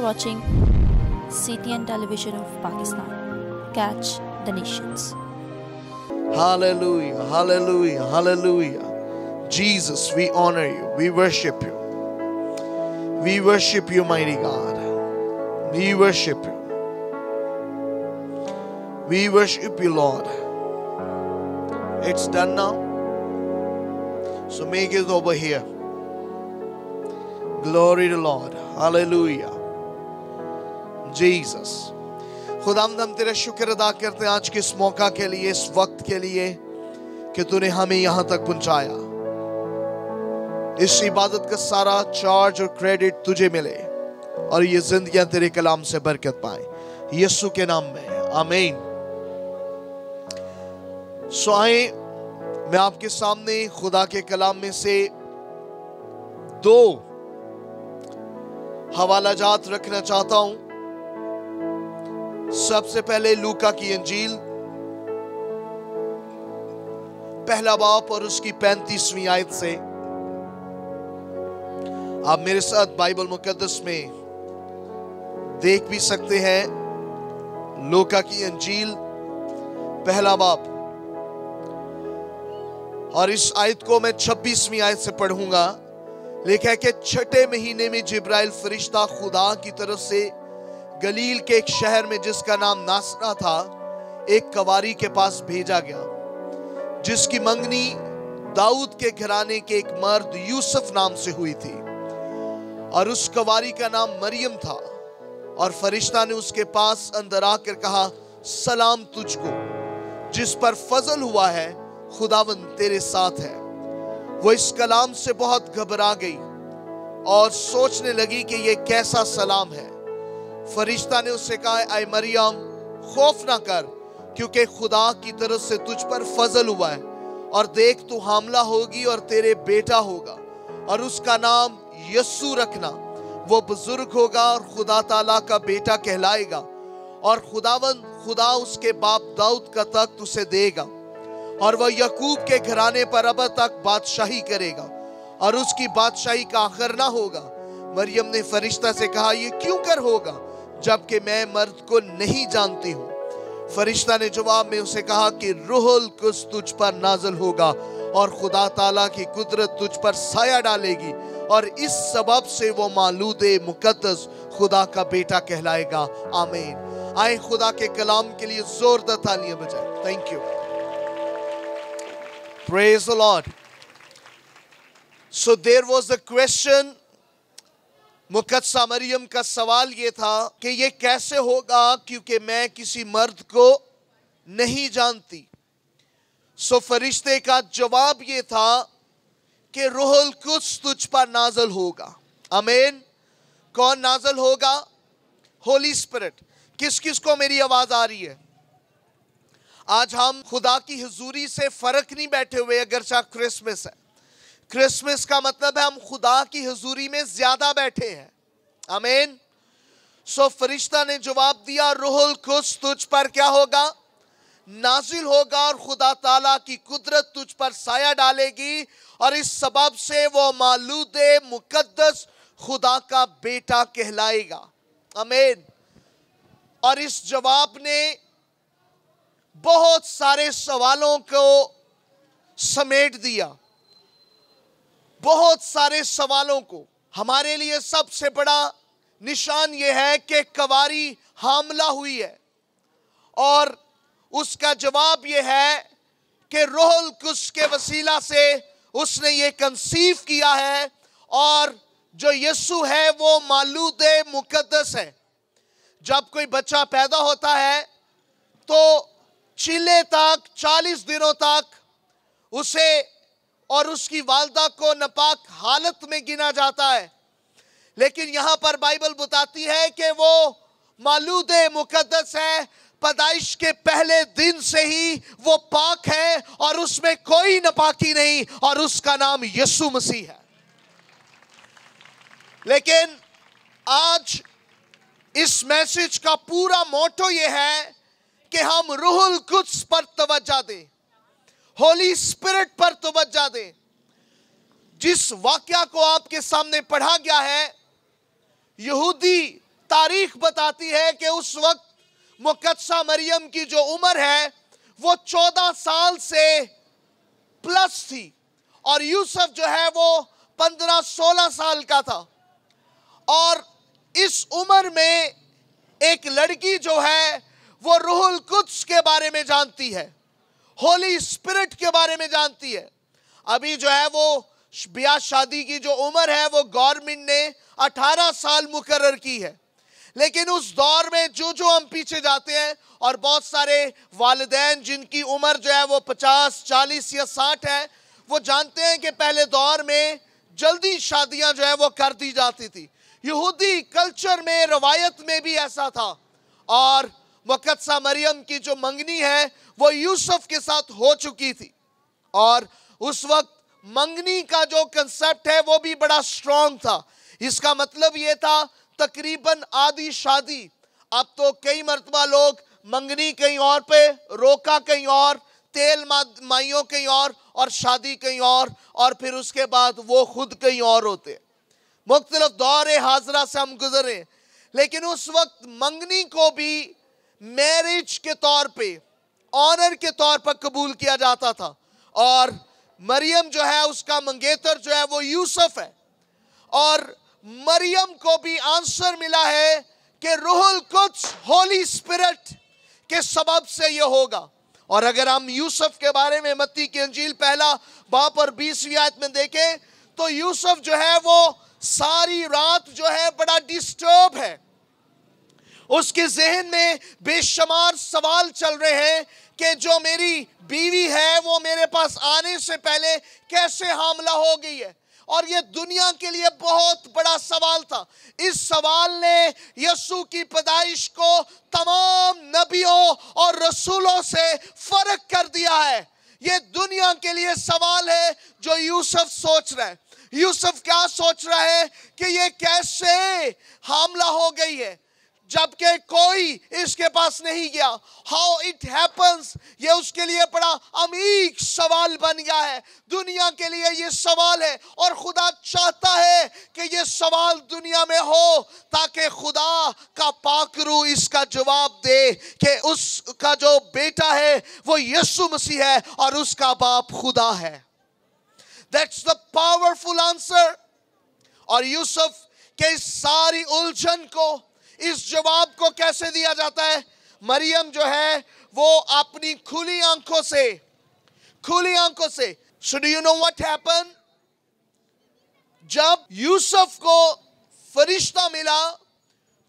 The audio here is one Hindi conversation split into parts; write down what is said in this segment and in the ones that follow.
are watching CTN Television of Pakistan. Catch the nations. Hallelujah, hallelujah, hallelujah. Jesus, we honor you, we worship you. We worship you, mighty God. We worship you. We worship you, Lord. It's done now. So make it over here. Glory to Lord. Hallelujah. Jesus खुदाम हम तेरा शुक्र अदा करते हैं आज के इस मौका के लिए इस वक्त के लिए कि तूने हमें यहां तक पहुंचाया इस इबादत का सारा चार्ज और क्रेडिट तुझे मिले और ये जिंदगी तेरे कलाम से बरकत पाए यीशु के नाम में आमीन सो आए मैं आपके सामने खुदा के कलाम में से दो हवाला जात रखना चाहता हूं सबसे पहले लूका की अंजील पहला बाप और उसकी पैंतीसवीं आयत से आप मेरे साथ बाइबल मुकदस में देख भी सकते हैं लोका की अंजील पहला बाप और इस आयत को मैं छब्बीसवीं आयत से पढ़ूंगा लिखा है कि छठे महीने में जिब्राइल फरिश्ता खुदा की तरफ से गलील के एक शहर में जिसका नाम नासरा था एक कवारी के पास भेजा गया जिसकी मंगनी दाऊद के घराने के एक मर्द यूसुफ नाम से हुई थी और उस कवारी का नाम मरियम था और फरिश्ता ने उसके पास अंदर आकर कहा सलाम तुझको जिस पर फजल हुआ है खुदावन तेरे साथ है वो इस कलाम से बहुत घबरा गई और सोचने लगी कि यह कैसा सलाम है फरिश्ता ने उससे कहा आई मरियम खौफ ना कर क्योंकि खुदा की तरफ से तुझ पर फजल हुआ है और देख तू हमला होगी और तेरे बेटा होगा और उसका नाम यस्सु रखना वो बुजुर्ग होगा और खुदा ताला का बेटा कहलाएगा और खुदावन खुदा उसके बाप दाऊद का तख्त उसे देगा और वह यकूब के घराने पर अब तक बादशाही करेगा और उसकी बादशाही का आखिर ना होगा मरियम ने फरिश्ता से कहा यह क्यों कर होगा जबकि मैं मर्द को नहीं जानती हूँ फरिश्ता ने जवाब में उसे कहा कि रोहल कुछ तुझ पर नाजल होगा और खुदा ताला की कुदरत तुझ पर साया डालेगी और इस सबब से वो मालूद मुकदस खुदा का बेटा कहलाएगा आमीन आए खुदा के कलाम के लिए जोरदार तालियां बजाए thank you praise Lord so there was a question मुकदसा मरियम का सवाल ये था कि ये कैसे होगा क्योंकि मैं किसी मर्द को नहीं जानती सो फरिश्ते का जवाब ये था कि रोहल कुछ तुझ पर नाजल होगा अमेन कौन नाजल होगा होली स्पिरिट किस किस को मेरी आवाज़ आ रही है आज हम खुदा की हजूरी से फ़र्क नहीं बैठे हुए अगरचा क्रिसमस है क्रिसमस का मतलब है हम खुदा की हजूरी में ज्यादा बैठे हैं अमेन सो फरिश्ता ने जवाब दिया रोहल खुश तुझ पर क्या होगा नाजिल होगा और खुदा ताला की कुदरत तुझ पर साया डालेगी और इस सबब से वो मालूद मुकदस खुदा का बेटा कहलाएगा अमेन और इस जवाब ने बहुत सारे सवालों को समेट दिया बहुत सारे सवालों को हमारे लिए सबसे बड़ा निशान यह है कि कवारी हमला हुई है और उसका जवाब यह है कि रोहल कुश के वसीला से उसने ये कंसीव किया है और जो यीशु है वो मालूद मुकदस है जब कोई बच्चा पैदा होता है तो चिले तक चालीस दिनों तक उसे और उसकी वालदा को नपाक हालत में गिना जाता है लेकिन यहां पर बाइबल बताती है कि वो मालूद मुकदस है पदाइश के पहले दिन से ही वो पाक है और उसमें कोई नपाकी नहीं और उसका नाम यसु मसीह है लेकिन आज इस मैसेज का पूरा मोटो यह है कि हम रूहुल कुछ पर तवज्जा दें होली स्पिरिट पर तोज्जा दें जिस वाक्य को आपके सामने पढ़ा गया है यहूदी तारीख बताती है कि उस वक्त मुकदसा मरियम की जो उम्र है वो चौदह साल से प्लस थी और यूसुफ जो है वो पंद्रह सोलह साल का था और इस उम्र में एक लड़की जो है वो रुहुल कुछ के बारे में जानती है होली स्पिरिट के बारे में जानती है अभी जो है वो ब्याह शादी की जो उम्र है वो गवर्नमेंट ने 18 साल मुकर्र की है लेकिन उस दौर में जो जो हम पीछे जाते हैं और बहुत सारे वालदेन जिनकी उम्र जो है वो 50, 40 या 60 है वो जानते हैं कि पहले दौर में जल्दी शादियां जो है वो कर दी जाती थी यहूदी कल्चर में रवायत में भी ऐसा था और मुकदसा मरियम की जो मंगनी है वो यूसुफ के साथ हो चुकी थी और उस वक्त मंगनी का जो कंसेप्ट है वो भी बड़ा स्ट्रॉन्ग था इसका मतलब ये था तकरीबन आधी शादी अब तो कई मरतबा लोग मंगनी कहीं और पे रोका कहीं और तेल माइयों कहीं और और शादी कहीं और और फिर उसके बाद वो खुद कहीं और होते मुख्तलफ दौरे हाजरा से हम गुजरे लेकिन उस वक्त मंगनी को भी मैरिज के तौर पे ऑनर के तौर पर कबूल किया जाता था और मरियम जो है उसका मंगेतर जो है वो यूसुफ है और मरियम को भी आंसर मिला है कि रोहल कुछ होली स्पिरिट के सबब से ये होगा और अगर हम यूसुफ के बारे में मत्ती की अंजील पहला बाप और बीसवीं आयत में देखें तो यूसुफ जो है वो सारी रात जो है बड़ा डिस्टर्ब है उसके जहन में बेशुमार सवाल चल रहे हैं कि जो मेरी बीवी है वो मेरे पास आने से पहले कैसे हमला हो गई है और ये दुनिया के लिए बहुत बड़ा सवाल था इस सवाल ने यसु की पैदाइश को तमाम नबियों और रसूलों से फर्क कर दिया है ये दुनिया के लिए सवाल है जो यूसुफ सोच रहा है यूसुफ क्या सोच रहा है कि ये कैसे हमला हो गई है जबकि कोई इसके पास नहीं गया हाउ इट हैपन्स ये उसके लिए बड़ा अमीक सवाल बन गया है दुनिया के लिए ये सवाल है और खुदा चाहता है कि ये सवाल दुनिया में हो ताकि खुदा का पाकरू इसका जवाब दे कि उसका जो बेटा है वो यीशु मसीह है और उसका बाप खुदा है दैट्स द पावरफुल आंसर और यूसुफ के सारी उलझन को इस जवाब को कैसे दिया जाता है मरियम जो है वो अपनी खुली आंखों से खुली आंखों से so do you know what happen जब यूसुफ को फरिश्ता मिला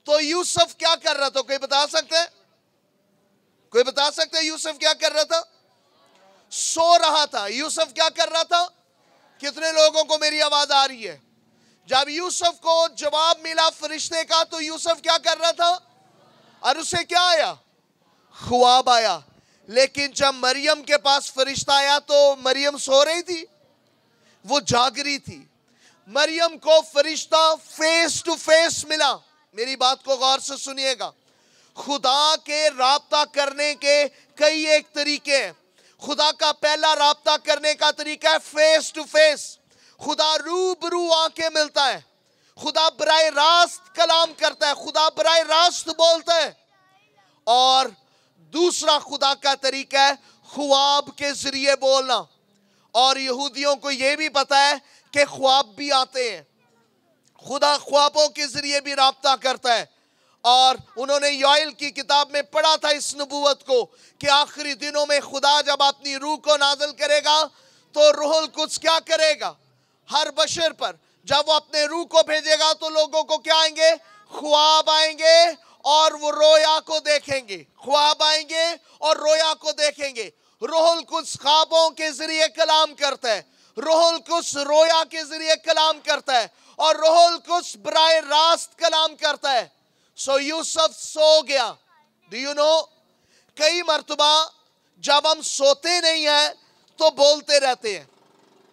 तो यूसुफ क्या कर रहा था कोई बता सकते हैं कोई बता सकते हैं यूसुफ क्या कर रहा था सो रहा था यूसुफ क्या कर रहा था कितने लोगों को मेरी आवाज आ रही है जब यूसुफ को जवाब मिला फरिश्ते का तो यूसुफ क्या कर रहा था और उसे क्या आया ख्वाब आया लेकिन जब मरियम के पास फरिश्ता आया तो मरियम सो रही थी वो जाग रही थी मरियम को फरिश्ता फेस टू फेस मिला मेरी बात को गौर से सुनिएगा खुदा के रबता करने के कई एक तरीके हैं खुदा का पहला रबता करने का तरीका है फेस टू फेस खुदा रूबरू आके मिलता है खुदा बरए रास्त कलाम करता है खुदा बरए रास्त बोलता है और दूसरा खुदा का तरीका है ख्वाब के जरिए बोलना और यहूदियों को यह भी पता है कि ख्वाब भी आते हैं खुदा ख्वाबों के जरिए भी रबता करता है और उन्होंने योइल की किताब में पढ़ा था इस नबूवत को कि आखिरी दिनों में खुदा जब अपनी रूह को नाजल करेगा तो रोहल कुछ क्या करेगा हर बशर पर जब वो अपने रूह को भेजेगा तो लोगों को क्या आएंगे ख्वाब आएंगे और वो रोया को देखेंगे ख्वाब आएंगे और रोया को देखेंगे रोहल कुछ ख्वाबों के जरिए कलाम करता है रोहल कुछ रोया के जरिए कलाम करता है और रोहल कुछ ब्राह रास्त कलाम करता है सो यूसुफ सो गया डू यू नो कई मरतबा जब हम सोते नहीं हैं तो बोलते रहते हैं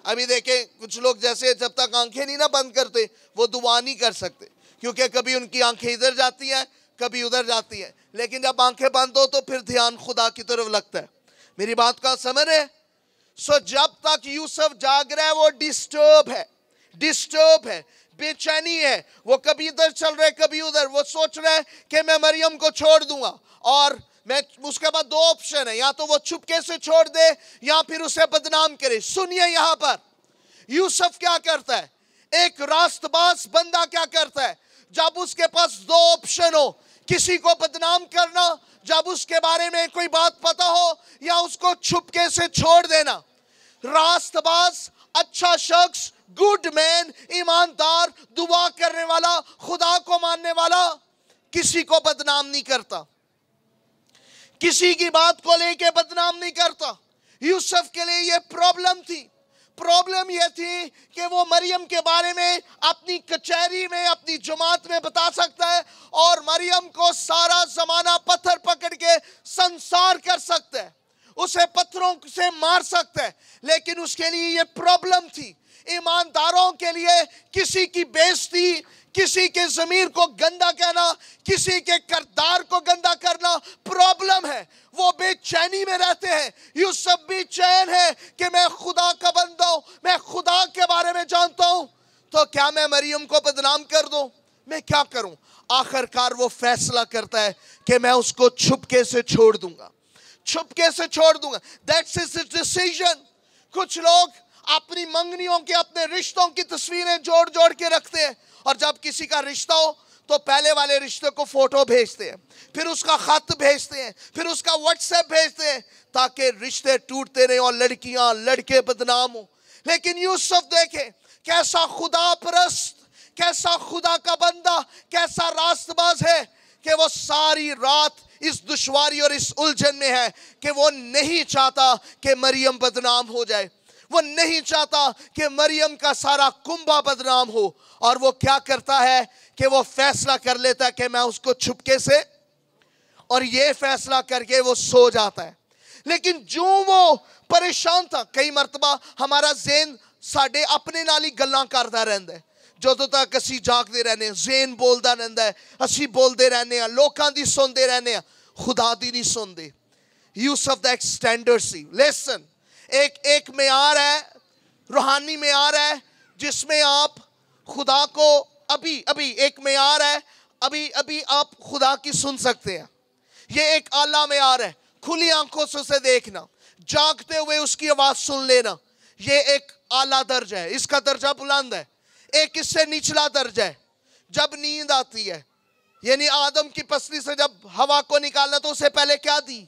अभी देखें कुछ लोग जैसे जब तक आंखें नहीं ना बंद करते वो दुआ नहीं कर सकते क्योंकि कभी उनकी आंखें इधर जाती हैं कभी उधर जाती हैं लेकिन जब आंखें बंद हो तो फिर ध्यान खुदा की तरफ लगता है मेरी बात का समझ रहे सो जब तक यूसुफ जाग रहा है वो डिस्टर्ब है डिस्टर्ब है बेचैनी है वो कभी इधर चल रहे कभी उधर वो सोच रहे हैं कि मैं मरियम को छोड़ दूंगा और मैं उसके बाद दो ऑप्शन है या तो वो छुपके से छोड़ दे या फिर उसे बदनाम करे सुनिए यहां पर यूसुफ क्या करता है एक रास्तबाज बंदा क्या करता है जब उसके पास दो ऑप्शन हो किसी को बदनाम करना जब उसके बारे में कोई बात पता हो या उसको छुपके से छोड़ देना रास्तबाज अच्छा शख्स गुड मैन ईमानदार दुआ करने वाला खुदा को मानने वाला किसी को बदनाम नहीं करता किसी की बात को लेके बदनाम नहीं करता यूसुफ के लिए ये प्रॉब्लम थी प्रॉब्लम यह थी कि वो मरियम के बारे में अपनी कचहरी में अपनी जमात में बता सकता है और मरियम को सारा जमाना पत्थर पकड़ के संसार कर सकता है उसे पत्थरों से मार सकता है लेकिन उसके लिए ये प्रॉब्लम थी ईमानदारों के लिए किसी की बेइज्जती किसी के ज़मीर को गंदा कहना किसी के करदार को गंदा करना प्रॉब्लम है वो बेचैनी में रहते हैं यूसुफ भी चैन है कि मैं खुदा का बंदा हूं मैं खुदा के बारे में जानता हूं तो क्या मैं मरियम को बदनाम कर दू मैं क्या करूं आखिरकार वो फैसला करता है कि मैं उसको छुपके से छोड़ दूंगा छुपके से छोड़ दूंगा दैट्स इज डिसीजन कुछ लोग अपनी मंगनियों के अपने रिश्तों की तस्वीरें जोड़ जोड़ के रखते हैं और जब किसी का रिश्ता हो तो पहले वाले रिश्ते को फोटो भेजते हैं फिर उसका खत भेजते हैं फिर उसका व्हाट्सएप भेजते हैं ताकि रिश्ते टूटते रहे और लड़कियां लड़के बदनाम हो लेकिन यूसुफ देखे कैसा खुदा परस्त कैसा खुदा का बंदा कैसा रास्तबाज है कि वो सारी रात इस दुश्वारी और इस उलझन में है कि वो नहीं चाहता कि मरियम बदनाम हो जाए वो नहीं चाहता कि मरियम का सारा कुंभा बदनाम हो और वो क्या करता है कि वो फैसला कर लेता है कि मैं उसको छुपके से और ये फैसला करके वो सो जाता है लेकिन जो वो परेशान था कई मरतबा हमारा जेन साढ़े अपने नाल ही गल करता रहता है जो तो तक असी जागते रहने जेन बोलता ਹੈ है असी बोलते रहने लोगों की सुनते रहने खुदा ਖੁਦਾ नहीं सुनते यूसफ द ਦਾ ਇੱਕ ਸਟੈਂਡਰਡ एक एक मैार है रूहानी मैार है जिसमें आप खुदा को अभी अभी एक मैार है अभी अभी आप खुदा की सुन सकते हैं ये एक आला मैार है खुली आंखों से उसे देखना जागते हुए उसकी आवाज़ सुन लेना ये एक आला दर्ज है इसका दर्जा बुलंद है एक इससे निचला दर्ज है जब नींद आती है यानी आदम की पसली से जब हवा को निकालना तो उसे पहले क्या दी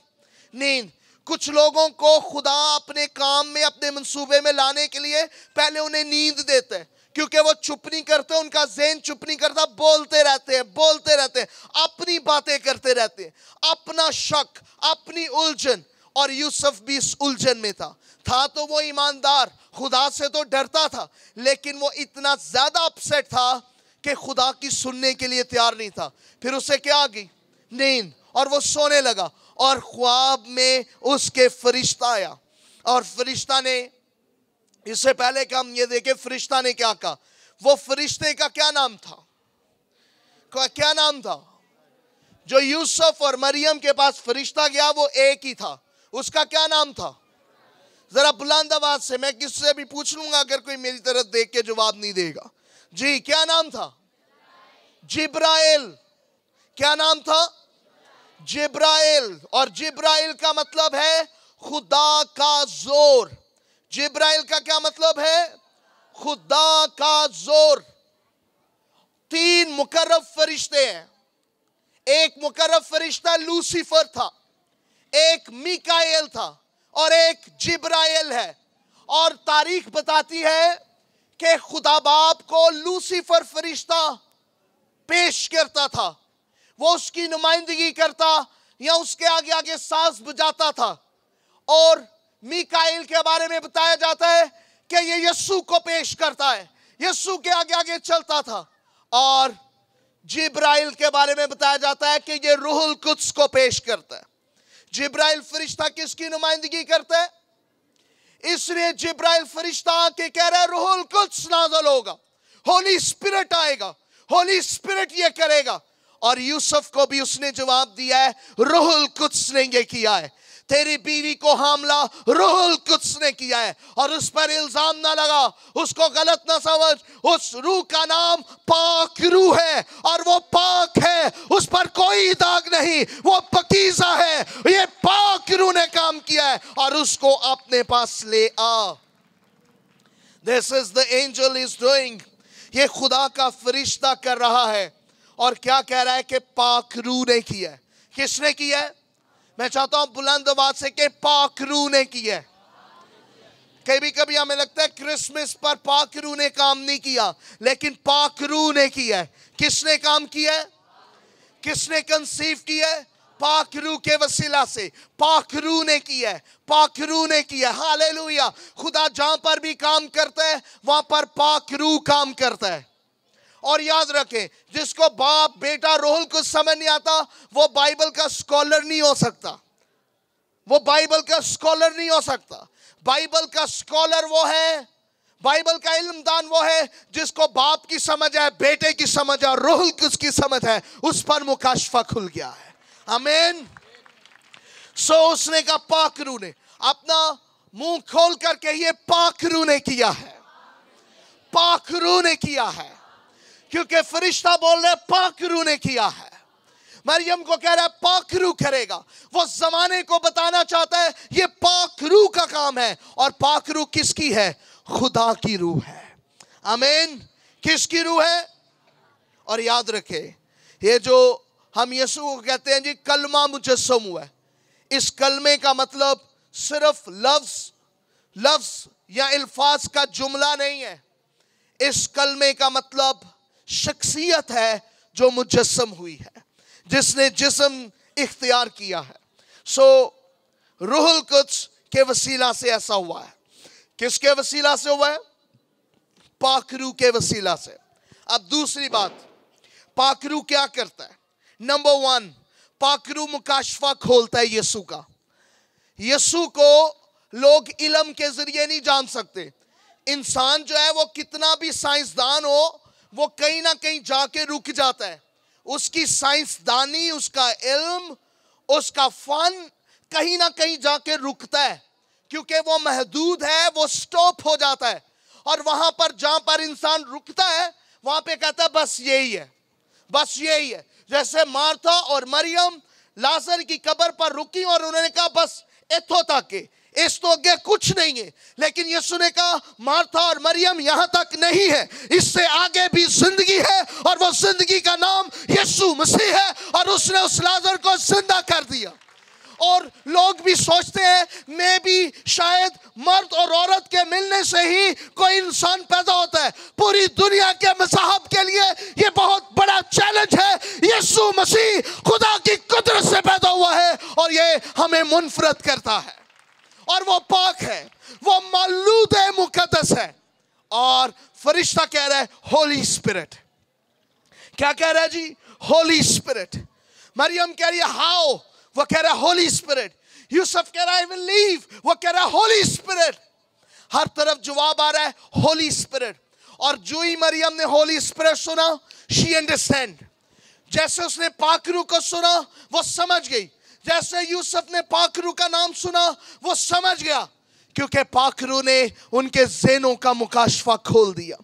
नींद कुछ लोगों को खुदा अपने काम में अपने मंसूबे में लाने के लिए पहले उन्हें नींद देते हैं क्योंकि वो चुप नहीं करते उनका जेन चुप नहीं करता बोलते रहते हैं बोलते रहते हैं अपनी बातें करते रहते हैं अपना शक अपनी उलझन और यूसुफ भी इस उलझन में था था तो वो ईमानदार खुदा से तो डरता था लेकिन वो इतना ज़्यादा अपसेट था कि खुदा की सुनने के लिए तैयार नहीं था फिर उसे क्या आ गई नींद और वो सोने लगा और ख्वाब में उसके फरिश्ता आया और फरिश्ता ने इससे पहले कि हम ये देखें फरिश्ता ने क्या कहा वो फरिश्ते का क्या नाम था क्या नाम था जो यूसुफ और मरियम के पास फरिश्ता गया वो एक ही था उसका क्या नाम था जरा बुलंद आवाज से मैं किससे भी पूछ लूंगा अगर कोई मेरी तरफ देख के जवाब नहीं देगा जी क्या नाम था जिब्राइल क्या नाम था जिब्राइल और जिब्राइल का मतलब है खुदा का जोर जिब्राइल का क्या मतलब है खुदा का जोर तीन मुकर्रब फरिश्ते हैं एक मुकर्रब फरिश्ता लूसीफर था एक मिकाइल था और एक जिब्राइल है और तारीख बताती है कि खुदा बाप को लूसीफर फरिश्ता पेश करता था वो उसकी नुमाइंदगी करता या उसके आगे आगे सांस बुझाता था और मिकाइल के बारे में बताया जाता है कि ये यस्सु को पेश करता है यस्सु के आगे आगे चलता था और जिब्राइल के बारे में बताया जाता है कि ये रूहुल कुछ को पेश करता है जिब्राइल फरिश्ता किसकी नुमाइंदगी करता है इसलिए जिब्राइल फरिश्ता के कह रहे रूहुल कुछ नाजल होगा होली स्पिरिट आएगा होली स्पिरिट ये करेगा और यूसुफ को भी उसने जवाब दिया है रोहल कुछ ने यह किया है तेरी बीवी को हमला रोहल कुछ ने किया है और उस पर इल्जाम ना लगा उसको गलत ना समझ उस रूह का नाम पाक रूह है और वो पाक है उस पर कोई दाग नहीं वो पकीजा है ये पाक रूह ने काम किया है और उसको अपने पास ले आ this is the angel is doing ये खुदा का फरिश्ता कर रहा है और क्या कह रहा है कि पाखरू ने किया है किसने किया है मैं चाहता हूं बुलंद आवाज से कि पाखरू ने किया है कभी कभी हमें लगता है क्रिसमस पर पाखरू ने काम नहीं किया लेकिन पाखरू ने किया है किसने काम किया है किसने कंसीव किया है पाखरू के वसीला से पाखरू ने किया है पाखरू ने किया हाले खुदा जहां पर भी काम करता है वहां पर पाखरू काम करता है और याद रखें जिसको बाप बेटा रोहल कुछ समझ नहीं आता वो बाइबल का स्कॉलर नहीं हो सकता वो बाइबल का स्कॉलर नहीं हो सकता बाइबल का स्कॉलर वो है बाइबल का इल्म वो है जिसको बाप की समझ है बेटे की समझ है रोहल की उसकी समझ है उस पर मुकाशफा खुल गया है अमेन सो उसने कहा पाखरू ने अपना मुंह खोल करके ये पाखरू ने किया है पाखरू ने किया है क्योंकि फरिश्ता बोल रहे पाकरू ने किया है मरियम को कह रहा है पाखरू करेगा वो जमाने को बताना चाहता है ये पाखरू का काम है और पाखरू किसकी है खुदा की रूह है अमेन किसकी रूह है और याद रखे ये जो हम यसु को कहते हैं जी कलमा मुजस्म हुआ है इस कलमे का मतलब सिर्फ लफ्ज लफ्ज या अल्फाज का जुमला नहीं है इस कलमे का मतलब शख्सियत है जो मुजस्म हुई है जिसने जिसम इख्तियार किया है सो so, रूहुल कुछ के वसीला से ऐसा हुआ है किसके वसीला से हुआ है पाखरू के वसीला से अब दूसरी बात पाखरू क्या करता है नंबर वन पाखरू मुकाशफा खोलता है यसु का यीशु को लोग इलम के जरिए नहीं जान सकते इंसान जो है वो कितना भी साइंसदान हो वो कहीं ना कहीं जाके रुक जाता है उसकी साइंसदानी उसका इल्म उसका फन कहीं ना कहीं जाके रुकता है क्योंकि वो महदूद है वो स्टॉप हो जाता है और वहां पर जहां पर इंसान रुकता है वहां पे कहता है बस यही है बस यही है जैसे मार्था और मरियम लाजर की कब्र पर रुकी और उन्होंने कहा बस इतों तक इस तो आगे कुछ नहीं है लेकिन यीशु ने कहा मार्था और मरियम यहां तक नहीं है इससे आगे भी जिंदगी है और वो जिंदगी का नाम यीशु मसीह है और उसने उस लाजर को जिंदा कर दिया और लोग भी सोचते हैं मैं भी शायद मर्द और औरत के मिलने से ही कोई इंसान पैदा होता है पूरी दुनिया के मसाहब के लिए ये बहुत बड़ा चैलेंज है यीशु मसीह खुदा की कुदरत से पैदा हुआ है और ये हमें मुनफरद करता है और वो पाक है वो मौलूद मुकदस है और फरिश्ता कह रहा है होली स्पिरिट क्या कह रहा है जी होली स्पिरिट मरियम कह रही है हाओ वो कह रहा है होली स्पिरिट यूसफ कह रहा है विल लीव वो कह रहा है होली स्पिरिट हर तरफ जवाब आ रहा है होली स्पिरिट और जो ही मरियम ने होली स्पिरिट सुना शी अंडरस्टैंड जैसे उसने पाकरू को सुना वो समझ गई जैसे यूसुफ ने पाखरू का नाम सुना वो समझ गया क्योंकि पाखरू ने उनके जेनों का मुकाशफा खोल दिया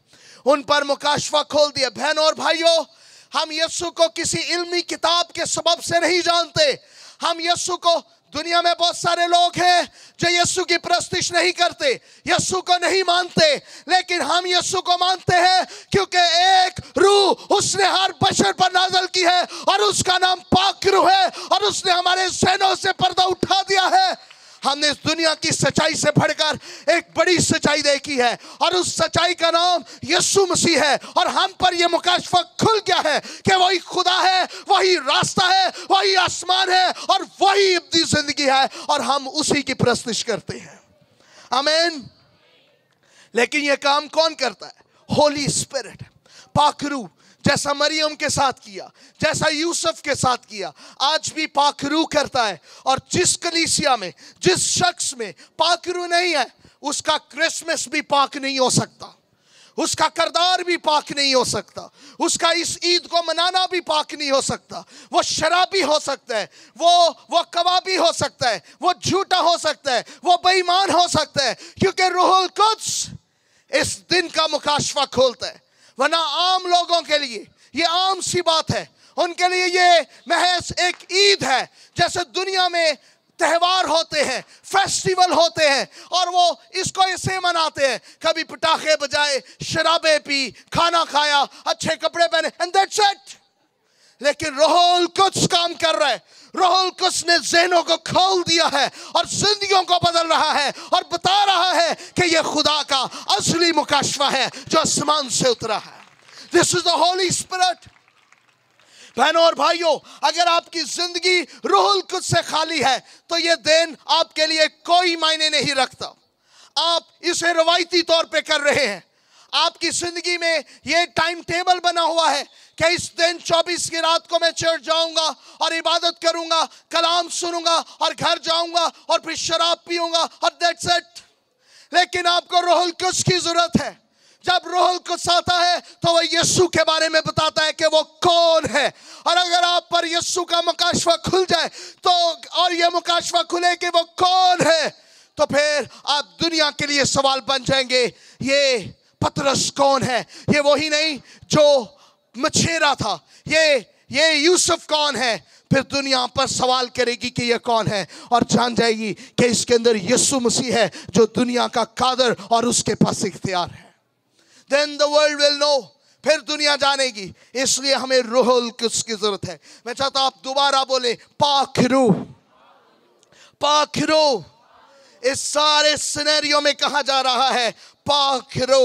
उन पर मुकाशफा खोल दिया बहनों और भाइयों हम यस्सु को किसी इल्मी किताब के सबब से नहीं जानते हम यस्सु को दुनिया में बहुत सारे लोग हैं जो यीशु की प्रस्तिश नहीं करते यीशु को नहीं मानते लेकिन हम यीशु को मानते हैं क्योंकि एक रूह उसने हर बशर पर नाजल की है और उसका नाम पाक रूह है और उसने हमारे सेनों से पर्दा उठा दिया है हमने इस दुनिया की सच्चाई से बढ़कर एक बड़ी सच्चाई देखी है और उस सच्चाई का नाम यीशु मसीह है और हम पर यह मुकाशफा खुल गया है कि वही खुदा है वही रास्ता है वही आसमान है और वही इब्दी जिंदगी है और हम उसी की प्रस्तिश करते हैं अमेन लेकिन यह काम कौन करता है होली स्पिरिट पाखरू जैसा मरियम के साथ किया जैसा यूसुफ के साथ किया आज भी पाखरू करता है और जिस कलीसिया में जिस शख्स में पाखरू नहीं है उसका क्रिसमस भी पाक नहीं हो सकता उसका करदार भी पाक नहीं हो सकता उसका इस ईद को मनाना भी पाक नहीं हो सकता वो शराबी हो सकता है वो वो कबाबी हो सकता है वो झूठा हो सकता है वो बेईमान हो सकता है क्योंकि रोहल कुछ इस दिन का मुकाशवा खोलता है वरना आम लोगों के लिए ये आम सी बात है उनके लिए ये महज एक ईद है जैसे दुनिया में त्यौहार होते हैं फेस्टिवल होते हैं और वो इसको ऐसे मनाते हैं कभी पटाखे बजाए शराबे पी खाना खाया अच्छे कपड़े पहने एंड दैट्स इट लेकिन रोहल कुछ काम कर रहा है रोहल ने जहनों को खोल दिया है और जिंदगियों को बदल रहा है और बता रहा है कि यह खुदा का असली मुकाशवा है जो आसमान से उतरा है this is the holy spirit बहनों और भाइयों अगर आपकी जिंदगी रूहल कुछ से खाली है तो यह देन आपके लिए कोई मायने नहीं रखता आप इसे रवायती तौर पर कर रहे हैं आपकी जिंदगी में यह टाइम टेबल बना हुआ है क्या इस दिन 24 की रात को मैं चर्च जाऊंगा और इबादत करूंगा कलाम सुनूंगा और घर जाऊंगा और फिर शराब पीऊंगा और दैट्स इट लेकिन आपको रोहल कुछ की जरूरत है जब रोहल कुछ आता है तो वह यीशु के बारे में बताता है कि वो कौन है और अगर आप पर यीशु का मुकाशवा खुल जाए तो और यह मुकाशवा खुले कि वो कौन है तो फिर आप दुनिया के लिए सवाल बन जाएंगे ये पतरस कौन है ये वही नहीं जो मछेरा था ये ये यूसुफ कौन है फिर दुनिया पर सवाल करेगी कि यह कौन है और जान जाएगी कि इसके अंदर यीशु मसीह है जो दुनिया का कादर और उसके पास इख्तियार है then the world will know फिर दुनिया जानेगी इसलिए हमें रोहल उसकी जरूरत है मैं चाहता आप दोबारा बोले पाखरू पाखरू इस सारे सिनेरियो में कहा जा रहा है पाखरू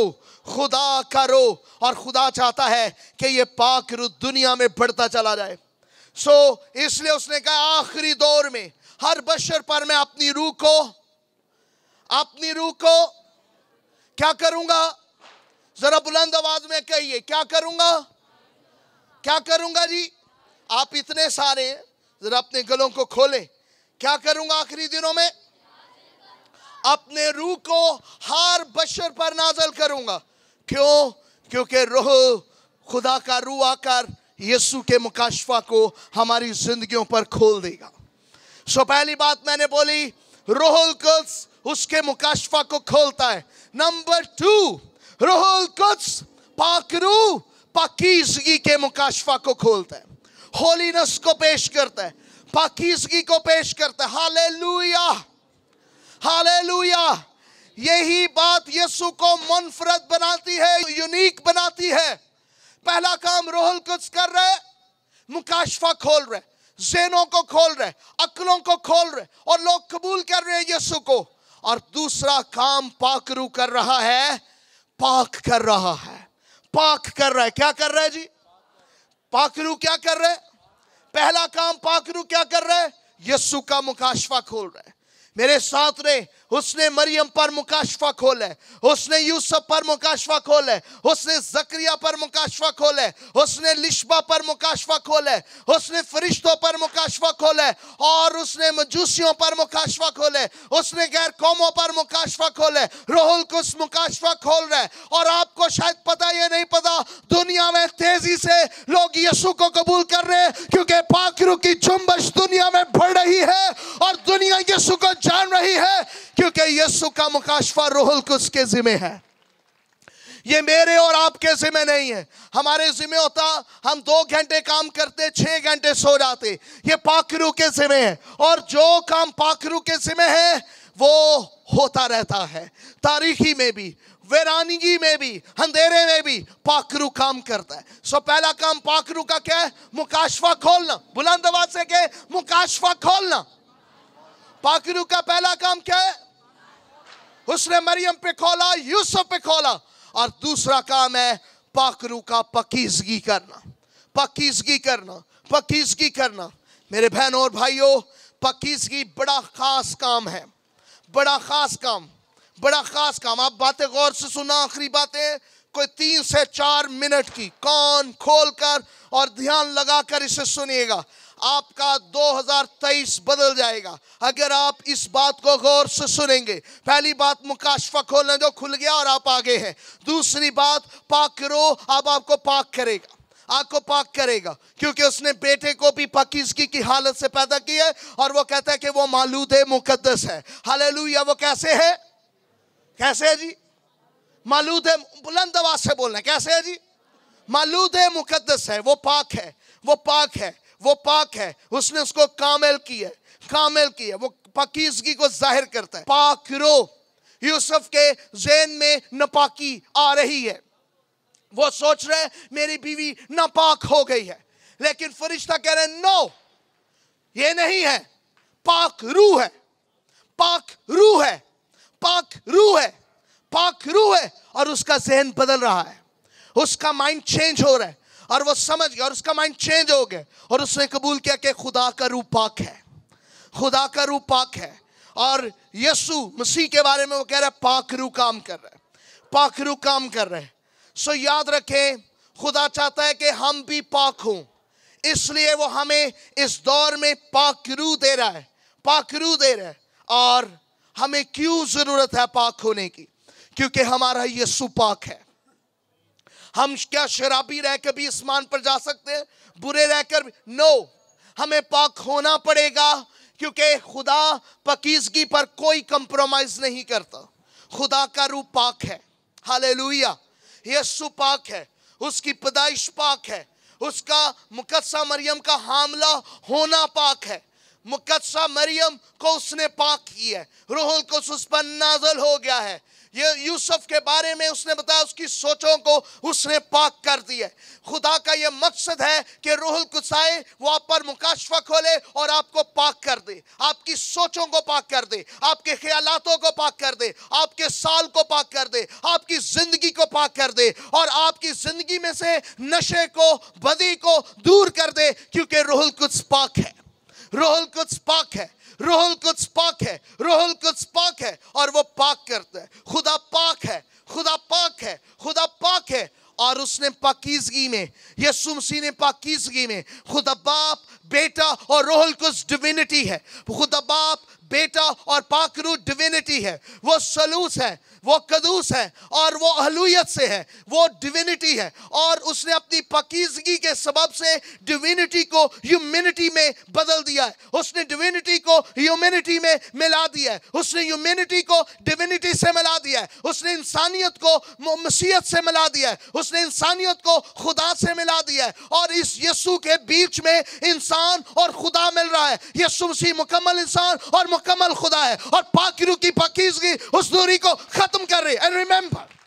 खुदा करो और खुदा चाहता है कि ये पाक रू दुनिया में बढ़ता चला जाए सो so, इसलिए उसने कहा आखिरी दौर में हर बशर पर मैं अपनी रूह को अपनी रूह को क्या करूंगा जरा बुलंद आवाज में कहिए क्या करूंगा क्या करूंगा जी आप इतने सारे हैं जरा अपने गलों को खोलें क्या करूंगा आखिरी दिनों में अपने रूह को हर बशर पर नाजल करूंगा क्यों क्योंकि रोह खुदा का रू आकर यीशु के मुकाशफा को हमारी जिंदगियों पर खोल देगा सो पहली बात मैंने बोली रोहल कुल्स उसके मुकाशफा को खोलता है नंबर टू रोहल कुल्स पाकरू पाकिजगी के मुकाशफा को खोलता है होलीनस को पेश करता है पाकिजगी को पेश करता है लुया हाले लुया यही बात यीशु को मुनफरद बनाती है यूनिक बनाती है पहला काम रोहल कुछ कर रहे मुकाशफा खोल रहे जेनों को खोल रहे अकलों को खोल रहे और लोग कबूल कर रहे हैं यीशु को और दूसरा काम पाकरू कर रहा है पाक कर रहा है पाक कर रहा है क्या कर रहा है जी पाकरू क्या कर रहे पहला काम पाकरू क्या कर रहे यस्सु का मुकाशफा खोल रहे मेरे साथ रहे उसने मरियम पर मुकाशफा खोले उसने यूसुफ पर मुकाशफा खोले उसने जक्रिया पर मुकाशफा खोले उसने लिशबा पर मुकाशफा खोले उसने फरिश्तों पर मुकाशफा खोले और उसने मजूसियों पर मुकाशफा खोले उसने गैर कौमों पर मुकाशफा खोले रोहुल कुछ मुकाशफा खोल रहे और आपको शायद पता ये नहीं पता दुनिया में तेजी से लोग यशु को कबूल कर रहे हैं क्योंकि पाखरू की चुंबश दुनिया में बढ़ रही है और दुनिया यशु को जान रही है क्योंकि यस्सु का मुकाशफा रोहल कुछ के जिम्मे है ये मेरे और आपके जिम्मे नहीं है हमारे जिम्मे होता हम दो घंटे काम करते छह घंटे सो जाते ये पाखरू के जिम्मे है और जो काम पाखरू के जिम्मे है वो होता रहता है तारीखी में भी वेरानगी में भी अंधेरे में भी पाखरू काम करता है सो पहला काम पाखरू का क्या है मुकाशफा खोलना बुलंद से क्या मुकाशफा खोलना पाखरू का पहला काम क्या है उसने मरियम पे खोला यूसुफ पे खोला और दूसरा काम है पाकरू का पकीजगी करना पकीजगी करना पकीजगी करना मेरे बहनों और भाइयों पकीजगी बड़ा ख़ास काम है बड़ा ख़ास काम बड़ा ख़ास काम आप बातें गौर से सुना आखिरी बातें कोई तीन से चार मिनट की कौन खोलकर और ध्यान लगाकर इसे सुनिएगा आपका 2023 बदल जाएगा अगर आप इस बात को गौर से सुनेंगे पहली बात मुकाशफा खोलने जो खुल गया और आप आगे हैं दूसरी बात पाक करो अब आपको पाक करेगा आपको पाक करेगा क्योंकि उसने बेटे को भी पकीजगी की हालत से पैदा किया है और वो कहता है कि वो मालूद है मुकदस है हालेलुया वो कैसे है कैसे है जी मालूद है बुलंद आवाज से बोलना कैसे है जी मालूद है मुकदस है वो पाक है वो पाक है वो पाक है उसने उसको कामिल की है कामिल की है वो पकीजगी को जाहिर करता है पाक रो यूसुफ के जेन में नपाकी आ रही है वो सोच रहे मेरी बीवी नापाक हो गई है लेकिन फरिश्ता कह रहे नो ये नहीं है पाक रूह है पाक रूह है पाक रूह है पाक रूह है और उसका जहन बदल रहा है उसका माइंड चेंज हो रहा है और वो समझ गया और उसका माइंड चेंज हो गया और उसने कबूल किया कि खुदा का रूप पाक है खुदा का रूप पाक है और यसु मसीह के बारे में वो कह रहा है पाक रू काम कर रहे है पाक रू काम कर रहे हैं सो याद रखें खुदा चाहता है कि हम भी पाक हों इसलिए वो हमें इस दौर में पाक रू दे रहा है पाक रू दे रहा है और हमें क्यों ज़रूरत है पाक होने की क्योंकि हमारा यसु पाक है हम क्या शराबी रहकर भी आसमान पर जा सकते हैं बुरे रहकर नो हमें पाक होना पड़ेगा क्योंकि खुदा पकीजगी पर कोई कंप्रोमाइज नहीं करता खुदा का रूप पाक है हाल लुहिया यस्सु पाक है उसकी पैदाइश पाक है उसका मुकदसा मरियम का हामला होना पाक है मुकदसा मरियम को उसने पाक किया है रोहल को उस पर नाजल हो गया है ये यूसुफ के बारे में उसने बताया उसकी सोचों को उसने पाक कर दिया है खुदा का ये मकसद है कि रोहुल कुछ आए वो आप पर मुकाशफा खोले और आपको पाक कर दे आपकी सोचों को पाक कर दे आपके ख्यालातों को पाक कर दे आपके साल को पाक कर दे आपकी ज़िंदगी को पाक कर दे और आपकी ज़िंदगी में से नशे को बदी को दूर कर दे क्योंकि रोहल कुछ पाक है रोहल कुछ पाक है रोहल कुछ पाक है रोहल कुछ पाक है और वो पाक करता है खुदा पाक है खुदा पाक है खुदा पाक है और उसने पाकिजगी में यसुमसी ने पाकिजगी में खुदा बाप बेटा और रोहल कुछ डिविनिटी है खुदा बाप बेटा और पाकरू डिविनिटी है वो सलूस है वो कदूस है और वो हलूयत से है वो डिविनिटी है और उसने अपनी पकीजगी के सबब से डिविनिटी को ह्यूमिनिटी में बदल दिया है उसने डिविनिटी को ह्यूमिनिटी में मिला दिया है उसने ह्यूमिनिटी को डिविनिटी से मिला दिया है उसने इंसानियत को मसीहत से मिला दिया है उसने इंसानियत को खुदा से मिला दिया है और इस यस्सु के बीच में इंसान इंसान और खुदा मिल रहा है यीशु मसीह मुकम्मल इंसान और मुकम्मल खुदा है और पाकिरू की पकीजगी उस दूरी को खत्म कर रही है एंड रिमेंबर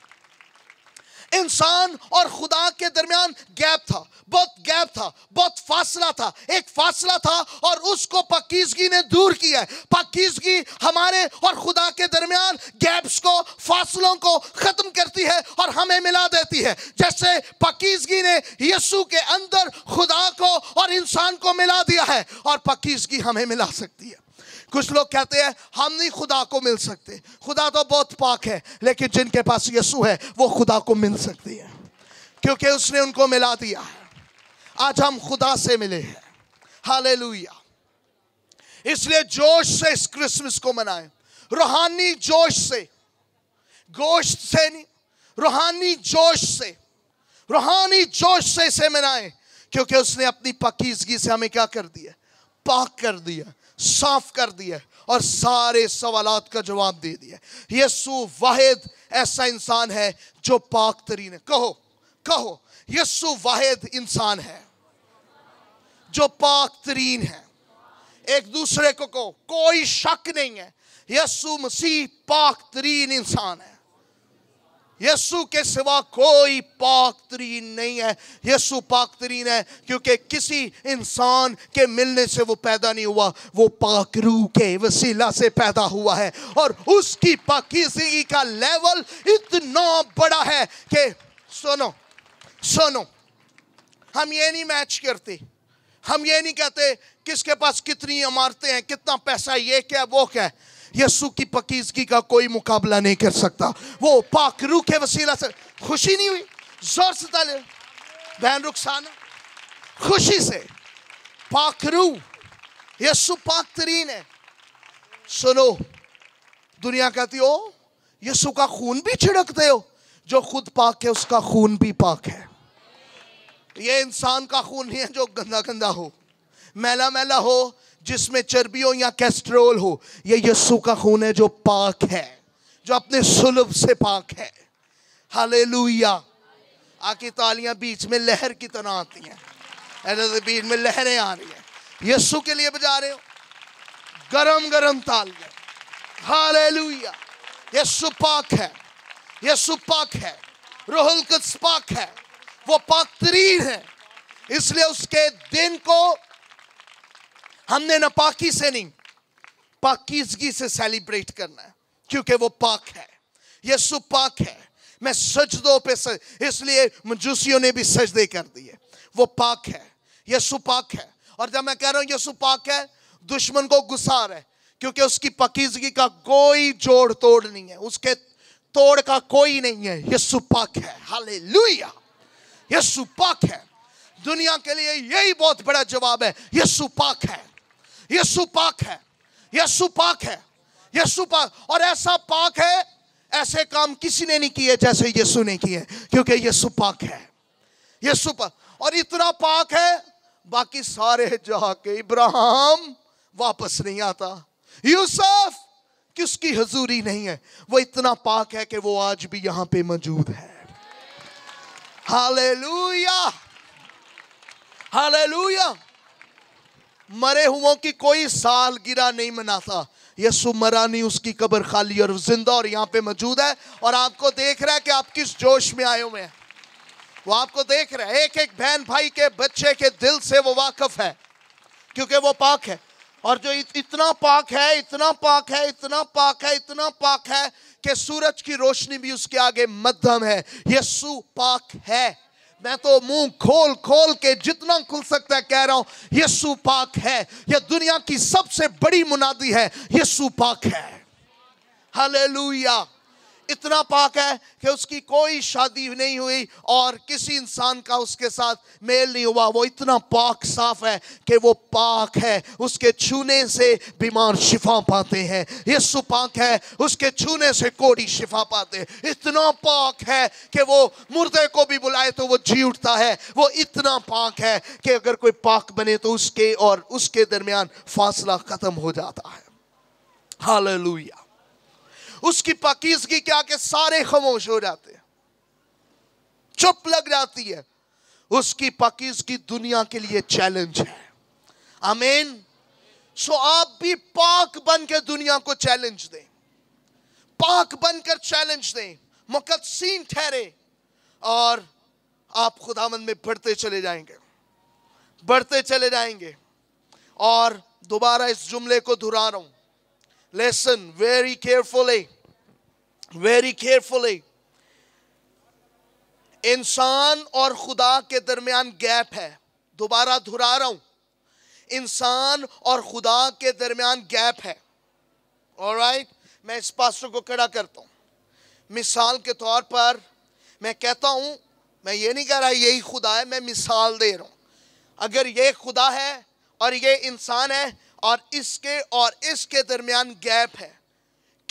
इंसान और खुदा के दरमियान गैप था बहुत गैप था बहुत फासला था एक फासला था और उसको पकीजगी ने दूर किया है पकीजगी हमारे और खुदा के दरमियान गैप्स को फासलों को ख़त्म करती है और हमें मिला देती है जैसे पकीजगी ने यीशु के अंदर खुदा को और इंसान को मिला दिया है और पकीजगी हमें मिला सकती है कुछ लोग कहते हैं हम नहीं खुदा को मिल सकते खुदा तो बहुत पाक है लेकिन जिनके पास यसु है वो खुदा को मिल सकती है क्योंकि उसने उनको मिला दिया है आज हम खुदा से मिले हैं हाल इसलिए जोश से इस क्रिसमस को मनाएं रूहानी जोश से गोश्त से नहीं रूहानी जोश से रूहानी जोश से इसे मनाएं क्योंकि उसने अपनी पकीजगी से हमें क्या कर दिया पाक कर दिया साफ कर दिया और सारे सवालात का जवाब दे दिया यसु वाहिद ऐसा इंसान है जो पाक तरीन है कहो कहो यसु वाहिद इंसान है जो पाक तरीन है एक दूसरे को कहो कोई शक नहीं है यसु मसीह पाक तरीन इंसान है यसु के सिवा कोई पाक तरीन नहीं है यसु पाक तरीन है क्योंकि किसी इंसान के मिलने से वो पैदा नहीं हुआ वो पाक रूह के वसीला से पैदा हुआ है और उसकी पाकिजगी का लेवल इतना बड़ा है कि सुनो सुनो हम ये नहीं मैच करते हम ये नहीं कहते किसके पास कितनी इमारतें हैं कितना पैसा ये क्या वो क्या है यसु की पकीजगी का कोई मुकाबला नहीं कर सकता वो पाक रूख के वसीला से खुशी नहीं हुई जोर से ताले बहन रुखसाना खुशी से पाक रू यसु पाक तरीन है सुनो दुनिया कहती हो यसु का खून भी छिड़कते हो जो खुद पाक है उसका खून भी पाक है ये इंसान का खून नहीं है जो गंदा गंदा हो मैला मैला हो जिसमें चर्बी हो या कैस्ट्रोल हो ये यस्सु का खून है जो पाक है जो अपने सुलभ से पाक है हाले आके तालियां बीच में लहर की तरह आती हैं तो बीच में लहरें आ रही हैं यस्सु के लिए बजा रहे हो गरम गरम तालियां हाले यस्सु पाक है यस्सु पाक है रोहल पाक है वो पाक तरीन है इसलिए उसके दिन को हमने ना पाकी से नहीं पाकिजगी से सेलिब्रेट करना है क्योंकि वो पाक है यीशु पाक है मैं सजदों पे सज, इसलिए मजूसियों ने भी सजदे कर दिए वो पाक है यीशु पाक है और जब मैं कह रहा हूं यीशु पाक है दुश्मन को गुस्सा है क्योंकि उसकी पकीजगी का कोई जोड़ तोड़ नहीं है उसके तोड़ का कोई नहीं है यीशु पाक है हाले लुया यीशु पाक है दुनिया के लिए यही बहुत बड़ा जवाब है यीशु पाक है यीशु पाक है यीशु पाक है यीशु पाक और ऐसा पाक है ऐसे काम किसी ने नहीं किए जैसे यीशु ने किए क्योंकि यीशु पाक है यीशु पाक और इतना पाक है बाकी सारे जाके इब्राहिम वापस नहीं आता यूसुफ कि उसकी हजूरी नहीं है वो इतना पाक है कि वो आज भी यहां पे मौजूद है हालेलुया हालेलुया मरे हुओं की कोई साल गिरा नहीं मनाता यसु मरा नहीं उसकी कब्र खाली और जिंदा और यहाँ पे मौजूद है और आपको देख रहा है कि आप किस जोश में आए हुए हैं वो आपको देख रहा है एक एक बहन भाई के बच्चे के दिल से वो वाकफ है क्योंकि वो पाक है और जो इतना पाक है इतना पाक है इतना पाक है इतना पाक है कि सूरज की रोशनी भी उसके आगे मध्यम है यसु पाक है मैं तो मुंह खोल खोल के जितना खुल सकता है कह रहा हूं यीशु पाक है यह दुनिया की सबसे बड़ी मुनादी है यीशु पाक है हालेलुया इतना पाक है कि उसकी कोई शादी नहीं हुई और किसी इंसान का उसके साथ मेल नहीं हुआ वो इतना पाक साफ है कि वो पाक है उसके छूने से बीमार शिफा पाते हैं यस्सु पाक है उसके छूने से कोड़ी शिफा पाते हैं इतना पाक है कि वो मुर्दे को भी बुलाए तो वो जी उठता है वो इतना पाक है कि अगर कोई पाक बने तो उसके और उसके दरमियान फासला ख़त्म हो जाता है लुया उसकी पाकिजगी के आके सारे खामोश हो जाते हैं चुप लग जाती है उसकी पकीजगी दुनिया के लिए चैलेंज है अमेन सो आप भी पाक बनकर दुनिया को चैलेंज दें पाक बनकर चैलेंज दें मुकदसीन ठहरे और आप खुदावन में बढ़ते चले जाएंगे बढ़ते चले जाएंगे और दोबारा इस जुमले को दोहरा रहा हूं lesson very carefully very carefully इंसान और खुदा के दरमियान गैप है दोबारा धुरा रहा हूं इंसान और खुदा के दरमियान गैप है और राइट मैं इस पास्टर को खड़ा करता हूँ मिसाल के तौर पर मैं कहता हूँ मैं ये नहीं कह रहा यही खुदा है मैं मिसाल दे रहा हूँ अगर ये खुदा है और ये इंसान है और इसके और इसके दरमियान गैप है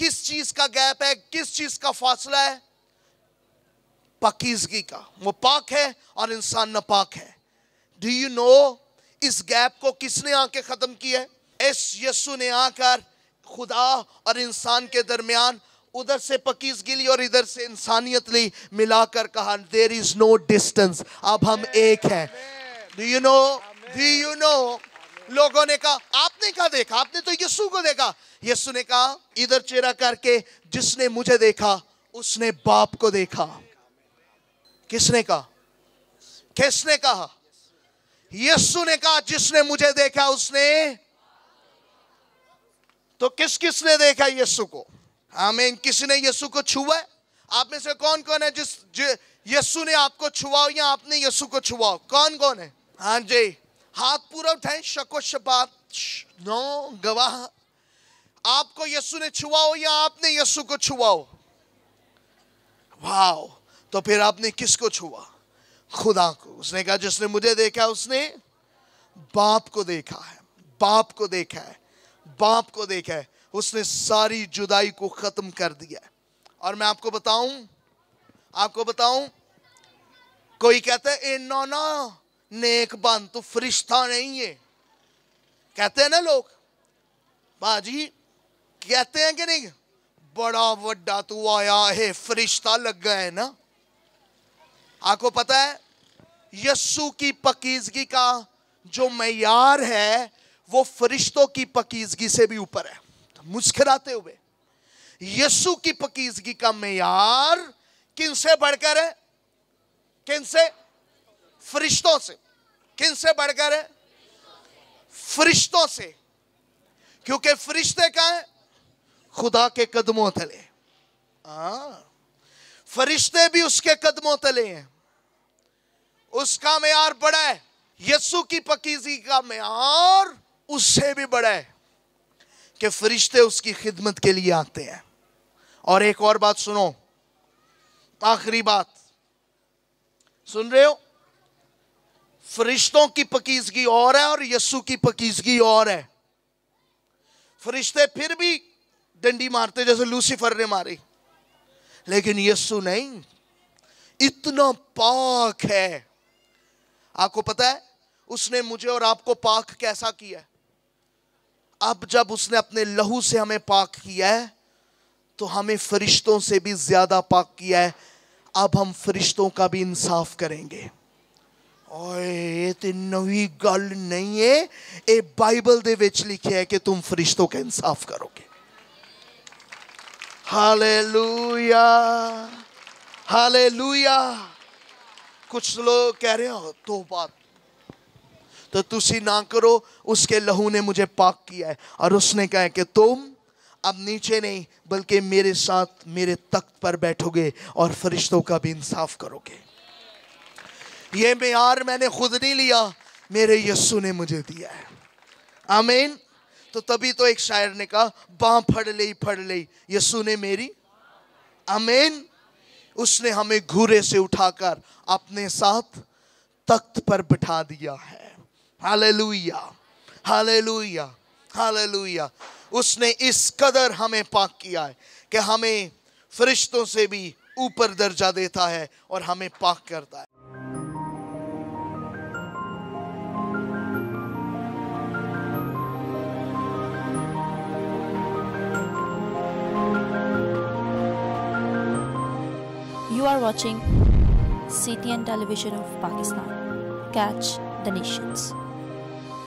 किस चीज का गैप है किस चीज का फासला है पकीजगी का वो पाक है और इंसान नापाक है डू यू नो इस गैप को किसने आके ख़त्म किया है इस यसु ने आकर खुदा और इंसान के दरमियान उधर से पकीजगी ली और इधर से इंसानियत ली मिलाकर कहा देर इज नो डिस्टेंस अब हम एक हैं do you know do you know लोगों ने कहा आपने कहा देखा आपने तो यीशु को देखा यीशु ने कहा इधर चेहरा करके जिसने मुझे देखा उसने बाप को देखा किसने कहा किसने कहा यीशु ने कहा जिसने मुझे देखा उसने तो किस किसने देखा यीशु को आमीन किसी ने यीशु को छुआ है आप में से कौन कौन है जिस यीशु ने आपको छुआ या आपने यीशु को छुआ कौन कौन है हाँ जी हाथ पूरा उठाए शको शपात नौ गवाह आपको यसु ने छुआ हो या आपने यसु को छुआ हो वाओ तो फिर आपने किसको छुआ खुदा को उसने कहा जिसने मुझे देखा उसने बाप को देखा है बाप को देखा है बाप को देखा है उसने सारी जुदाई को खत्म कर दिया है और मैं आपको बताऊं आपको बताऊं कोई कहता है ए नो नो नेक बन तो फरिश्ता नहीं है कहते हैं ना लोग बाजी कहते हैं कि नहीं बड़ा वड्डा तू आया है फरिश्ता लग गया है ना आपको पता है यस्सू की पकीजगी का जो मैार है वो फरिश्तों की पकीजगी से भी ऊपर है तो मुस्कराते हुए यस्सु की पकीजगी का मैार किन से बढ़कर है किन से फरिश्तों से किन से बढ़कर है फरिश्तों से क्योंकि फरिश्ते का है खुदा के कदमों तले हाँ। फरिश्ते भी उसके कदमों तले हैं उसका मैार बड़ा है यस्सु की पकीजी का मैार उससे भी बड़ा है कि फरिश्ते उसकी खिदमत के लिए आते हैं और एक और बात सुनो आखिरी बात सुन रहे हो फरिश्तों की पकीजगी और है और यस्सु की पकीजगी और है फरिश्ते फिर भी डंडी मारते जैसे लूसीफर ने मारी लेकिन यस्सु नहीं इतना पाक है आपको पता है उसने मुझे और आपको पाक कैसा किया है अब जब उसने अपने लहू से हमें पाक किया है तो हमें फरिश्तों से भी ज्यादा पाक किया है अब हम फरिश्तों का भी इंसाफ करेंगे ਓਏ ਇਹ ਤੇ ਨਵੀਂ ਗੱਲ ਨਹੀਂ ਹੈ ਇਹ ਬਾਈਬਲ ਦੇ ਵਿੱਚ ਲਿਖਿਆ ਹੈ ਕਿ ਤੁਮ ਫਰਿਸ਼ਤੋਂ ਕਾ ਇਨਸਾਫ ਕਰੋਗੇ हालेलुया हालेलुया कुछ लोग कह रहे हो तो बात तो तुसी ना करो उसके लहू ने मुझे पाक किया है और उसने कहा कि तुम अब नीचे नहीं बल्कि मेरे साथ मेरे तख्त पर बैठोगे और फरिश्तों का भी इंसाफ करोगे ये मैार मैंने खुद नहीं लिया मेरे यस्सु ने मुझे दिया है आमीन तो तभी तो एक शायर ने कहा बाँ फड़ ली फड़ ली यस्सु ने मेरी आमीन उसने हमें घूरे से उठाकर अपने साथ तख्त पर बिठा दिया है लुया हाले लुया उसने इस कदर हमें पाक किया है कि हमें फरिश्तों से भी ऊपर दर्जा देता है और हमें पाक करता है are watching CTN Television of Pakistan. Catch the Nations.